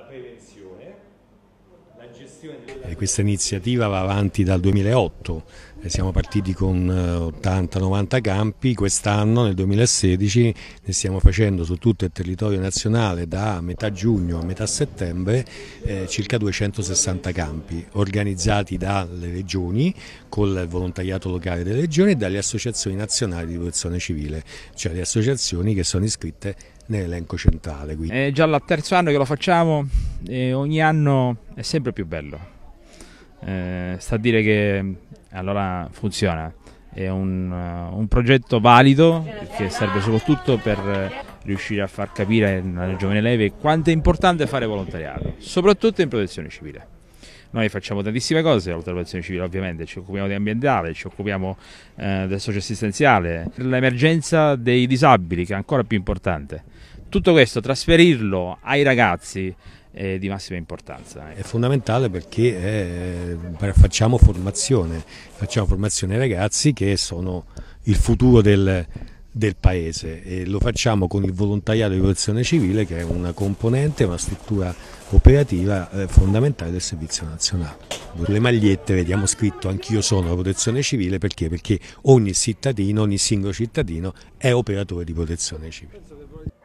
la prevenzione, la gestione della... Questa iniziativa va avanti dal 2008, eh, siamo partiti con 80-90 eh, campi, quest'anno nel 2016 ne stiamo facendo su tutto il territorio nazionale da metà giugno a metà settembre eh, circa 260 campi organizzati dalle regioni col volontariato locale delle regioni e dalle associazioni nazionali di protezione civile, cioè le associazioni che sono iscritte nell'elenco centrale. Quindi. È eh, già il terzo anno che lo facciamo e eh, ogni anno è sempre più bello. Eh, sta a dire che allora funziona, è un, uh, un progetto valido che serve soprattutto per riuscire a far capire alla giovane leve quanto è importante fare volontariato, soprattutto in protezione civile. Noi facciamo tantissime cose, la protezione civile ovviamente, ci occupiamo di ambientale, ci occupiamo eh, del socio assistenziale, l'emergenza dei disabili che è ancora più importante. Tutto questo trasferirlo ai ragazzi è di massima importanza. Ecco. È fondamentale perché è, eh, facciamo formazione, facciamo formazione ai ragazzi che sono il futuro del, del paese e lo facciamo con il volontariato di protezione civile che è una componente, una struttura operativa eh, fondamentale del servizio nazionale. Le magliette vediamo scritto anch'io sono la protezione civile perché? perché ogni cittadino, ogni singolo cittadino è operatore di protezione civile.